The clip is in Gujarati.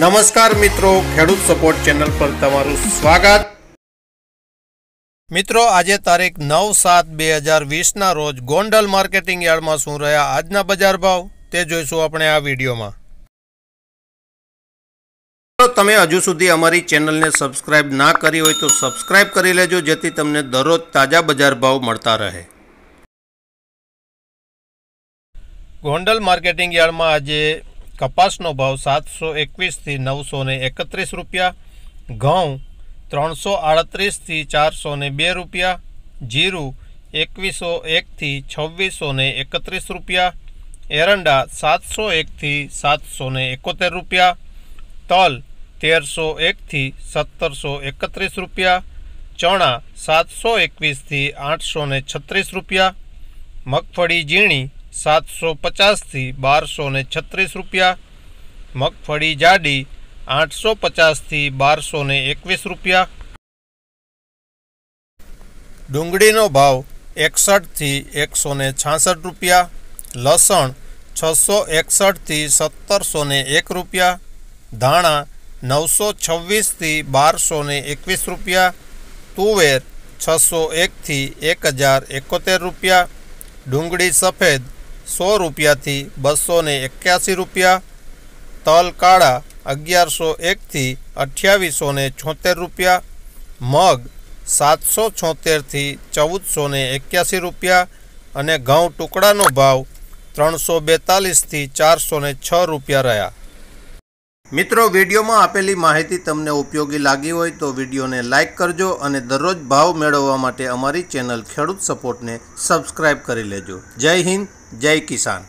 નમસ્કાર મિત્રો ખેડૂત સપોર્ટ ચેનલ પર તમારું સ્વાગત મિત્રો આજે તારીખ નવ સાત બે હજાર વીસના રોજ ગોંડલ માર્કેટિંગ યાર્ડમાં શું રહ્યા આજના બજાર ભાવ તે જોઈશું આપણે આ વિડીયોમાં તમે હજુ સુધી અમારી ચેનલને સબસ્ક્રાઇબ ના કરી હોય તો સબસ્ક્રાઇબ કરી લેજો જેથી તમને દરરોજ તાજા બજાર ભાવ મળતા રહે ગોંડલ માર્કેટિંગ યાર્ડમાં આજે કપાસનો ભાવ સાતસો એકવીસથી નવસો એકત્રીસ રૂપિયા ઘઉં ત્રણસો આડત્રીસથી ચારસો બે રૂપિયા જીરું એકવીસો એકથી છવ્વીસો એકત્રીસ રૂપિયા એરંડા સાતસો એકથી સાતસો એકોતેર રૂપિયા તલ તેરસો એકથી સત્તરસો એકત્રીસ રૂપિયા ચણા સાતસો એકવીસથી આઠસો છત્રીસ રૂપિયા મગફળી ઝીણી સાતસો પચાસથી બારસો ને છત્રીસ રૂપિયા મગફળી જાડી આઠસો પચાસથી બારસો ને એકવીસ રૂપિયા ડુંગળીનો ભાવ એકસઠથી એકસો ને છાસઠ રૂપિયા લસણ છસો એકસઠથી સત્તરસો ને એક રૂપિયા ધાણા નવસો છવ્વીસથી બારસો ને એકવીસ રૂપિયા તુવેર છસો એકથી એક હજાર એકોતેર રૂપિયા ડુંગળી સફેદ સો રૂપિયાથી બસો ને એક્યાસી રૂપિયા તલ કાળા અગિયારસો એકથી અઠ્યાવીસો ને છોતેર રૂપિયા મગ સાતસો છોતેરથી ચૌદસો ને એક્યાસી રૂપિયા અને ઘઉં ટુકડાનો ભાવ ત્રણસો બેતાલીસથી ચારસો ને છ રૂપિયા રહ્યા મિત્રો વિડીયોમાં આપેલી માહિતી તમને ઉપયોગી લાગી હોય તો વિડીયોને લાઇક કરજો અને દરરોજ ભાવ મેળવવા માટે અમારી ચેનલ ખેડૂત સપોર્ટને સબસ્ક્રાઇબ કરી લેજો જય હિન્દ જય કિસાન